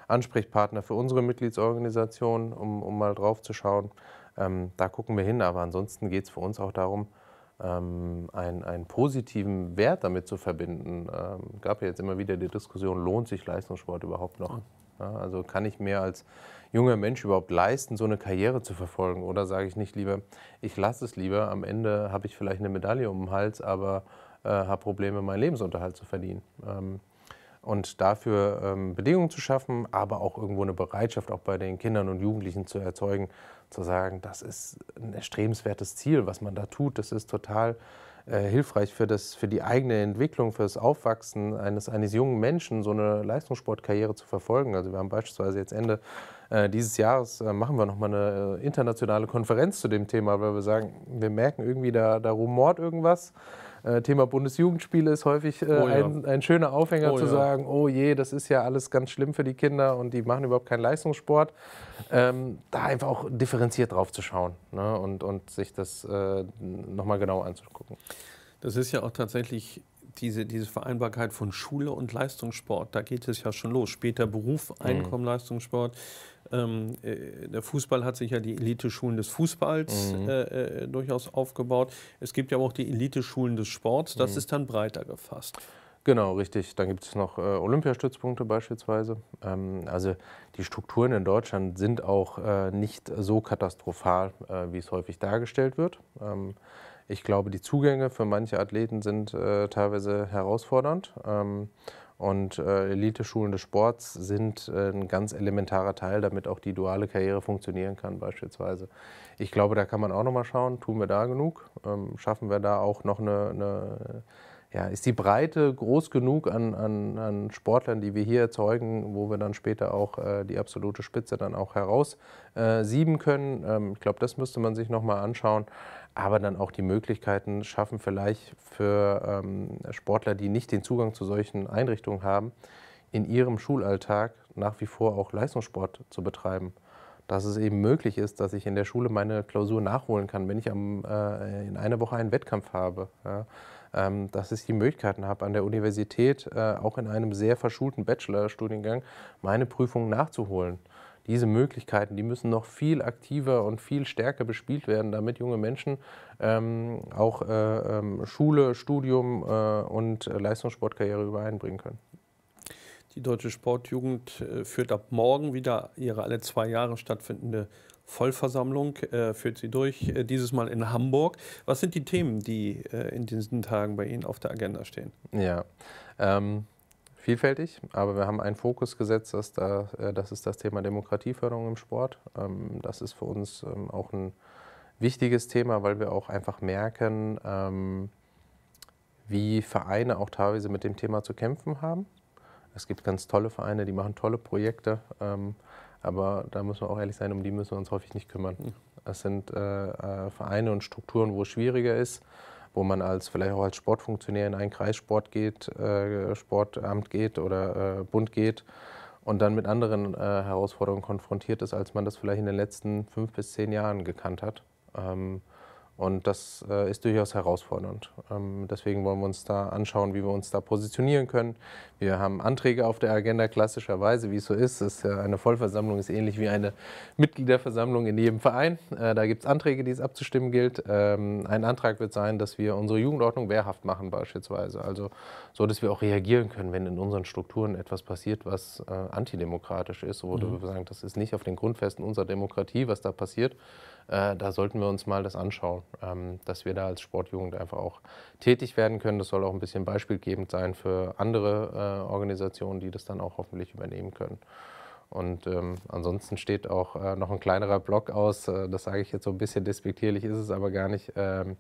Ansprechpartner für unsere Mitgliedsorganisation, um, um mal drauf zu schauen. Ähm, da gucken wir hin, aber ansonsten geht es für uns auch darum, ähm, einen, einen, positiven Wert damit zu verbinden. Ähm, gab ja jetzt immer wieder die Diskussion, lohnt sich Leistungssport überhaupt noch? Ja, also kann ich mir als junger Mensch überhaupt leisten, so eine Karriere zu verfolgen? Oder sage ich nicht lieber, ich lasse es lieber, am Ende habe ich vielleicht eine Medaille um den Hals, aber äh, habe Probleme, meinen Lebensunterhalt zu verdienen. Ähm, und dafür ähm, Bedingungen zu schaffen, aber auch irgendwo eine Bereitschaft auch bei den Kindern und Jugendlichen zu erzeugen, zu sagen, das ist ein erstrebenswertes Ziel, was man da tut, das ist total äh, hilfreich für, das, für die eigene Entwicklung, für das Aufwachsen eines, eines jungen Menschen, so eine Leistungssportkarriere zu verfolgen. Also wir haben beispielsweise jetzt Ende äh, dieses Jahres äh, machen wir nochmal eine äh, internationale Konferenz zu dem Thema, weil wir sagen, wir merken irgendwie, da, da rumort irgendwas. Äh, Thema Bundesjugendspiele ist häufig äh, oh, ja. ein, ein, schöner Aufhänger oh, zu ja. sagen, oh je, das ist ja alles ganz schlimm für die Kinder und die machen überhaupt keinen Leistungssport. Ähm, da einfach auch differenziert drauf zu schauen ne? und, und sich das äh, nochmal genau anzugucken. Das ist ja auch tatsächlich diese, diese Vereinbarkeit von Schule und Leistungssport. Da geht es ja schon los. Später Beruf, mhm. Einkommen, mhm. Leistungssport. Ähm, äh, der Fußball hat sich ja die Elite-Schulen des Fußballs mhm. äh, äh durchaus aufgebaut. Es gibt ja auch die Elite-Schulen des Sports. Das mhm. ist dann breiter gefasst. Genau, richtig. Dann gibt es noch äh, Olympiastützpunkte beispielsweise. Ähm, also die Strukturen in Deutschland sind auch äh, nicht so katastrophal, äh, wie es häufig dargestellt wird. Ähm, ich glaube, die Zugänge für manche Athleten sind äh, teilweise herausfordernd. Ähm, und äh, Elite-Schulen des Sports sind äh, ein ganz elementarer Teil, damit auch die duale Karriere funktionieren kann beispielsweise. Ich glaube, da kann man auch nochmal schauen, tun wir da genug? Ähm, schaffen wir da auch noch eine, eine, ja, ist die Breite groß genug an, an, an, Sportlern, die wir hier erzeugen, wo wir dann später auch äh, die absolute Spitze dann auch heraussieben äh, können? Ähm, ich glaube, das müsste man sich nochmal anschauen aber dann auch die Möglichkeiten schaffen, vielleicht für ähm, Sportler, die nicht den Zugang zu solchen Einrichtungen haben, in ihrem Schulalltag nach wie vor auch Leistungssport zu betreiben. Dass es eben möglich ist, dass ich in der Schule meine Klausur nachholen kann, wenn ich am, äh, in einer Woche einen Wettkampf habe. Ja. Ähm, dass ich die Möglichkeiten habe, an der Universität äh, auch in einem sehr verschulten Bachelorstudiengang meine Prüfungen nachzuholen diese Möglichkeiten, die müssen noch viel aktiver und viel stärker bespielt werden, damit junge Menschen ähm, auch äh, ähm, Schule, Studium äh, und äh, Leistungssportkarriere übereinbringen können. Die deutsche Sportjugend äh, führt ab morgen wieder ihre alle zwei Jahre stattfindende Vollversammlung, äh, führt sie durch, äh, dieses Mal in Hamburg. Was sind die Themen, die in diesen Tagen bei Ihnen auf der Agenda stehen? Ja, ähm vielfältig, aber wir haben einen Fokus gesetzt, dass da, äh, das ist das Thema Demokratieförderung im Sport. Ähm, das ist für uns ähm, auch ein wichtiges Thema, weil wir auch einfach merken, ähm, wie Vereine auch teilweise mit dem Thema zu kämpfen haben. Es gibt ganz tolle Vereine, die machen tolle Projekte, aber da müssen wir auch ehrlich sein, um die müssen wir uns häufig nicht kümmern. Es sind äh, äh, Vereine und Strukturen, wo es schwieriger ist wo man als vielleicht auch als Sportfunktionär in einen Kreissport geht, äh, Sportamt geht oder äh, Bund geht und dann mit anderen äh, Herausforderungen konfrontiert ist, als man das vielleicht in den letzten fünf bis zehn Jahren gekannt hat. Ähm, und das äh, ist durchaus herausfordernd. Ähm, deswegen wollen wir uns da anschauen, wie wir uns da positionieren können. Wir haben Anträge auf der Agenda klassischerweise, wie es so ist. ist äh, eine Vollversammlung ist ähnlich wie eine Mitgliederversammlung in jedem Verein. Äh, da gibt es Anträge, die es abzustimmen gilt. Ähm, ein Antrag wird sein, dass wir unsere Jugendordnung wehrhaft machen beispielsweise. Also so, dass wir auch reagieren können, wenn in unseren Strukturen etwas passiert, was äh, antidemokratisch ist, wo mhm. wir sagen, das ist nicht auf den Grundfesten unserer Demokratie, was da passiert. Äh, da sollten wir uns mal das anschauen, ähm, dass wir da als Sportjugend einfach auch tätig werden können. Das soll auch ein bisschen beispielgebend sein für andere äh, Organisationen, die das dann auch hoffentlich übernehmen können. Und ähm, ansonsten steht auch äh, noch ein kleinerer Block aus, äh, das sage ich jetzt so ein bisschen despektierlich, ist es aber gar nicht, ähm,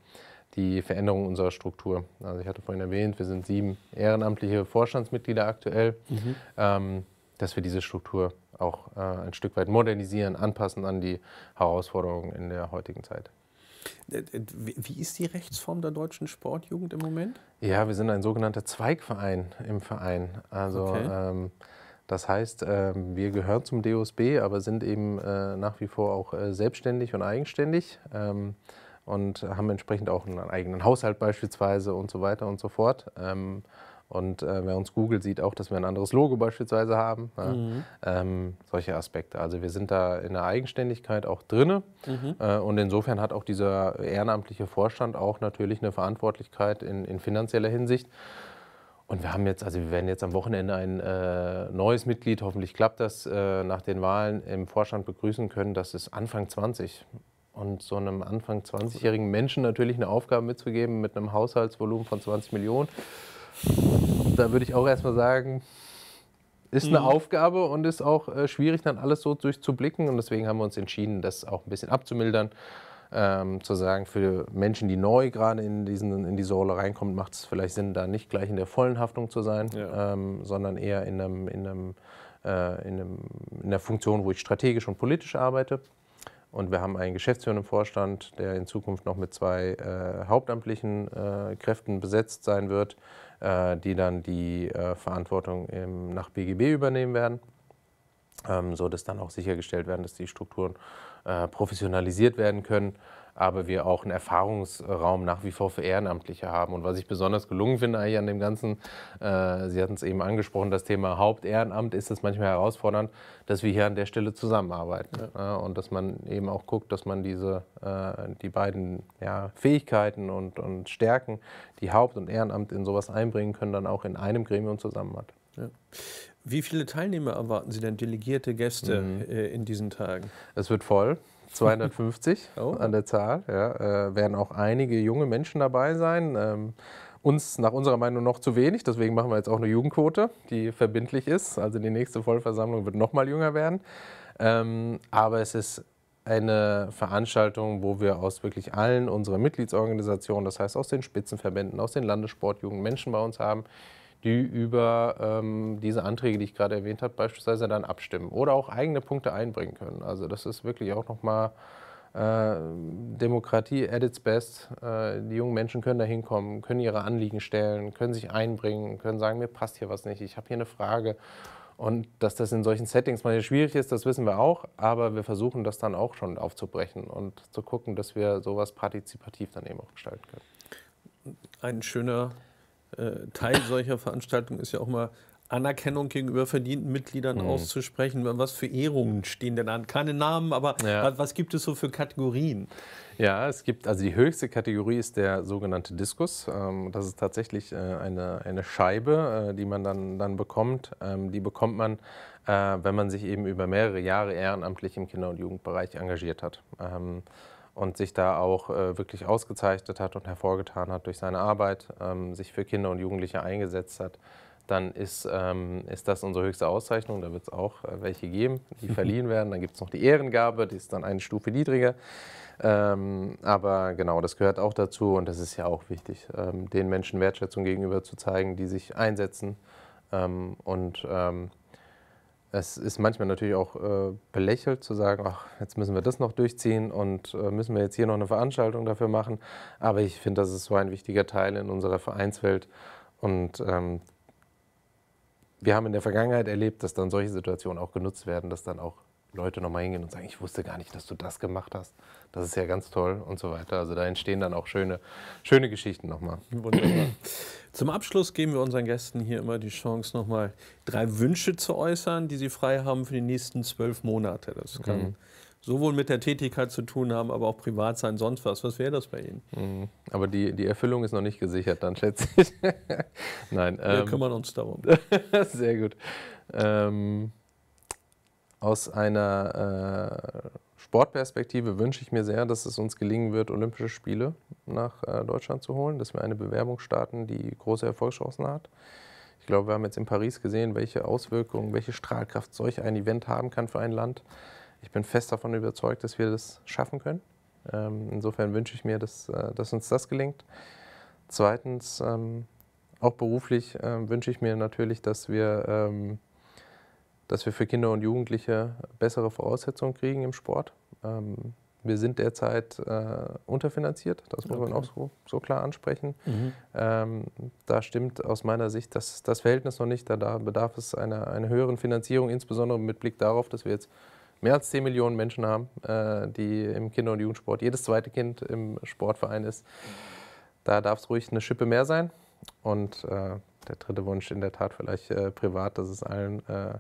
die Veränderung unserer Struktur. Also ich hatte vorhin erwähnt, wir sind sieben ehrenamtliche Vorstandsmitglieder aktuell, mhm. ähm, dass wir diese Struktur auch äh, ein Stück weit modernisieren, anpassen an die Herausforderungen in der heutigen Zeit. Äh, äh, wie ist die Rechtsform der deutschen Sportjugend im Moment? Ja, wir sind ein sogenannter Zweigverein im Verein. Also okay. ähm, das heißt, ähm, wir gehören zum DOSB, aber sind eben äh, nach wie vor auch selbstständig und eigenständig ähm, und haben entsprechend auch einen eigenen Haushalt beispielsweise und so weiter und so fort. Ähm, und äh, wer uns googelt, sieht auch, dass wir ein anderes Logo beispielsweise haben. Ja, mhm. ähm, solche Aspekte. Also wir sind da in der Eigenständigkeit auch drin. Mhm. Äh, und insofern hat auch dieser ehrenamtliche Vorstand auch natürlich eine Verantwortlichkeit in, in finanzieller Hinsicht. Und wir haben jetzt, also wir werden jetzt am Wochenende ein äh, neues Mitglied, hoffentlich klappt das, äh, nach den Wahlen im Vorstand begrüßen können. Das ist Anfang 20 und so einem Anfang 20-jährigen Menschen natürlich eine Aufgabe mitzugeben mit einem Haushaltsvolumen von 20 Millionen da würde ich auch erstmal sagen, ist eine mhm. Aufgabe und ist auch äh, schwierig, dann alles so durchzublicken. Und deswegen haben wir uns entschieden, das auch ein bisschen abzumildern. Ähm, zu sagen, für Menschen, die neu gerade in, in diese Rolle reinkommen, macht es vielleicht Sinn, da nicht gleich in der vollen Haftung zu sein, ja. ähm, sondern eher in, einem, in, einem, äh, in, einem, in der Funktion, wo ich strategisch und politisch arbeite. Und wir haben einen geschäftsführenden Vorstand, der in Zukunft noch mit zwei äh, hauptamtlichen äh, Kräften besetzt sein wird äh, die dann die äh, Verantwortung im, nach BGB übernehmen werden, ähm, dass dann auch sichergestellt werden, dass die Strukturen äh, professionalisiert werden können aber wir auch einen Erfahrungsraum nach wie vor für Ehrenamtliche haben. Und was ich besonders gelungen finde eigentlich an dem Ganzen, äh, Sie hatten es eben angesprochen, das Thema Hauptehrenamt ist es manchmal herausfordernd, dass wir hier an der Stelle zusammenarbeiten ja. äh, und dass man eben auch guckt, dass man diese, äh, die beiden ja, Fähigkeiten und, und Stärken, die Haupt- und Ehrenamt in sowas einbringen können, dann auch in einem Gremium zusammen hat. Ja. Wie viele Teilnehmer erwarten Sie denn, delegierte Gäste mhm. Äh, in diesen Tagen? Es wird voll. 250 oh. an der Zahl. Ja, äh, werden auch einige junge Menschen dabei sein. Ähm, uns nach unserer Meinung noch zu wenig, deswegen machen wir jetzt auch eine Jugendquote, die verbindlich ist. Also die nächste Vollversammlung wird noch mal jünger werden. Ähm, aber es ist eine Veranstaltung, wo wir aus wirklich allen unserer Mitgliedsorganisationen, das heißt aus den Spitzenverbänden, aus den Landessportjugend Menschen bei uns haben, die über ähm, diese Anträge, die ich gerade erwähnt habe, beispielsweise dann abstimmen oder auch eigene Punkte einbringen können. Also das ist wirklich auch nochmal äh, Demokratie at its best. Äh, die jungen Menschen können da hinkommen, können ihre Anliegen stellen, können sich einbringen, können sagen, mir passt hier was nicht, ich habe hier eine Frage. Und dass das in solchen Settings mal schwierig ist, das wissen wir auch, aber wir versuchen das dann auch schon aufzubrechen und zu gucken, dass wir sowas partizipativ dann eben auch gestalten können. Ein schöner äh, Teil solcher Veranstaltungen ist ja auch mal Anerkennung gegenüber verdienten Mitgliedern mhm. auszusprechen. Was für Ehrungen mhm. stehen denn an? Keine Namen, aber ja. was gibt es so für Kategorien? Ja, es gibt, also die höchste Kategorie ist der sogenannte Diskus. Ähm, das ist tatsächlich äh, eine, eine Scheibe, äh, die man dann, dann bekommt. Ähm, die bekommt man, wenn man sich eben über mehrere Jahre ehrenamtlich im Kinder- und Jugendbereich engagiert hat. Ähm, und sich da auch äh, wirklich ausgezeichnet hat und hervorgetan hat durch seine Arbeit, ähm, sich für Kinder und Jugendliche eingesetzt hat, dann ist, ähm, ist das unsere höchste Auszeichnung. Da wird es auch äh, welche geben, die verliehen werden. Dann gibt es noch die Ehrengabe, die ist dann eine Stufe niedriger. Ähm, aber genau, das gehört auch dazu und das ist ja auch wichtig, ähm, den Menschen Wertschätzung gegenüber zu zeigen, die sich einsetzen ähm, und ähm, es ist manchmal natürlich auch äh, belächelt zu sagen, ach, jetzt müssen wir das noch durchziehen und äh, müssen wir jetzt hier noch eine Veranstaltung dafür machen. Aber ich finde, das ist so ein wichtiger Teil in unserer Vereinswelt. Und ähm, wir haben in der Vergangenheit erlebt, dass dann solche Situationen auch genutzt werden, dass dann auch Leute nochmal hingehen und sagen, ich wusste gar nicht, dass du das gemacht hast. Das ist ja ganz toll und so weiter. Also da entstehen dann auch schöne, schöne Geschichten nochmal. Wunderbar. Zum Abschluss geben wir unseren Gästen hier immer die Chance, nochmal drei Wünsche zu äußern, die sie frei haben für die nächsten zwölf Monate. Das kann mhm. sowohl mit der Tätigkeit zu tun haben, aber auch privat sein, sonst was. Was wäre das bei Ihnen? Mhm. Aber die, die Erfüllung ist noch nicht gesichert, dann schätze ich. Nein. Wir ähm, kümmern uns darum. Sehr gut. Ähm, aus einer äh, Sportperspektive wünsche ich mir sehr, dass es uns gelingen wird, Olympische Spiele nach äh, Deutschland zu holen, dass wir eine Bewerbung starten, die große Erfolgschancen hat. Ich glaube, wir haben jetzt in Paris gesehen, welche Auswirkungen, welche Strahlkraft solch ein Event haben kann für ein Land. Ich bin fest davon überzeugt, dass wir das schaffen können. Ähm, insofern wünsche ich mir, dass, äh, dass uns das gelingt. Zweitens, ähm, auch beruflich ähm, wünsche ich mir natürlich, dass wir ähm, dass wir für Kinder und Jugendliche bessere Voraussetzungen kriegen im Sport. Ähm, wir sind derzeit äh, unterfinanziert, das muss okay. man auch so, so klar ansprechen. Mhm. Ähm, da stimmt aus meiner Sicht das, das Verhältnis noch nicht, da, da bedarf es einer, einer höheren Finanzierung, insbesondere mit Blick darauf, dass wir jetzt mehr als 10 Millionen Menschen haben, äh, die im Kinder- und Jugendsport, jedes zweite Kind im Sportverein ist. Da darf es ruhig eine Schippe mehr sein. Und äh, der dritte Wunsch in der Tat vielleicht äh, privat, dass es allen äh,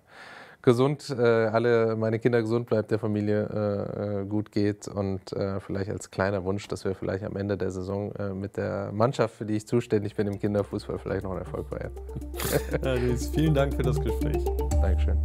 gesund, äh, alle meine Kinder gesund bleibt, der Familie äh, äh, gut geht und vielleicht als kleiner Wunsch, dass wir vielleicht am Ende der Saison mit der Mannschaft, für die ich zuständig bin im Kinderfußball, vielleicht noch ein Erfolg feiern. Alice, vielen Dank für das Gespräch. Dankeschön.